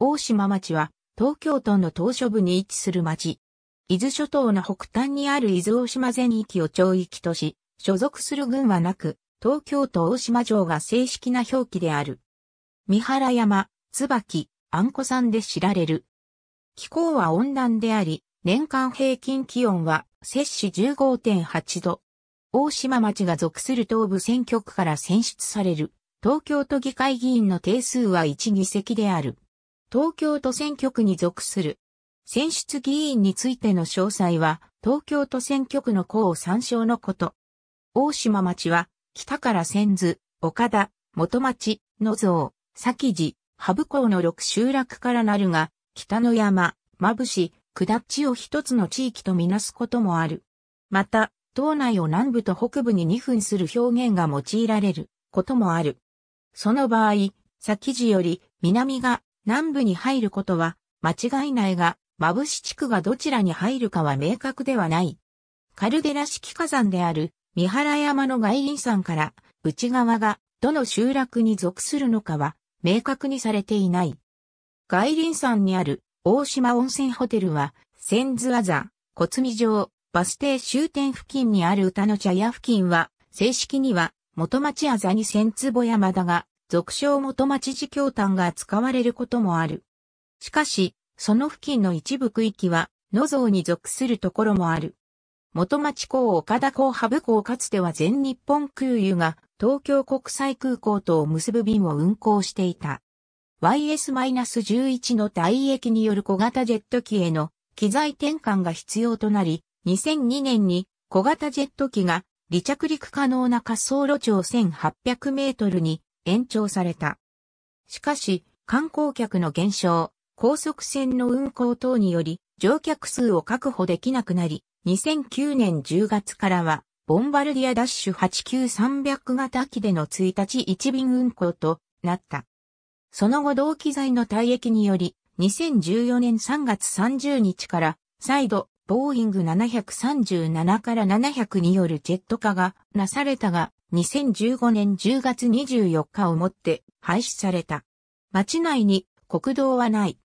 大島町は東京都の島嶼部に位置する町。伊豆諸島の北端にある伊豆大島全域を町域とし、所属する軍はなく、東京都大島城が正式な表記である。三原山、椿、あんこ山で知られる。気候は温暖であり、年間平均気温は摂氏15.8度。大島町が属する東部選挙区から選出される東京都議会議員の定数は1議席である。東京都選挙区に属する。選出議員についての詳細は、東京都選挙区の項を参照のこと。大島町は、北から千頭、岡田、元町、野蔵、崎地、羽生港の6集落からなるが、北の山、まぶし、下地を一つの地域とみなすこともある。また、島内を南部と北部に2分する表現が用いられることもある。その場合、崎地より南が南部に入ることは間違いないが、まぶし地区がどちらに入るかは明確ではない。カルデラ式火山である三原山の外輪山から内側がどの集落に属するのかは明確にされていない。外輪山にある大島温泉ホテルは、千津ズア小積城、バス停終点付近にある歌の茶屋付近は、正式には元町あざに千坪山だが、俗称元町寺教丹が使われることもある。しかし、その付近の一部区域は、野蔵に属するところもある。元町港岡田港ハブ港かつては全日本空輸が東京国際空港とを結ぶ便を運航していた。YS-11 の退役による小型ジェット機への機材転換が必要となり、2002年に小型ジェット機が離着陸可能な滑走路長1800メートルに延長された。しかし、観光客の減少、高速船の運行等により、乗客数を確保できなくなり、2009年10月からは、ボンバルディアダッシュ89300型機での1日1便運行となった。その後同機材の退役により、2014年3月30日から再度ボーイング737から700によるジェット化がなされたが、2015年10月24日をもって廃止された。町内に国道はない。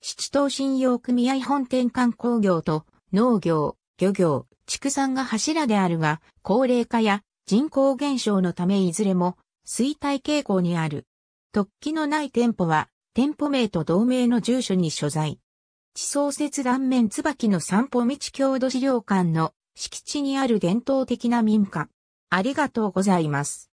七島信用組合本店観光業と農業、漁業、畜産が柱であるが、高齢化や人口減少のためいずれも衰退傾向にある。突起のない店舗は店舗名と同名の住所に所在。地層切断面椿の散歩道郷土資料館の敷地にある伝統的な民家。ありがとうございます。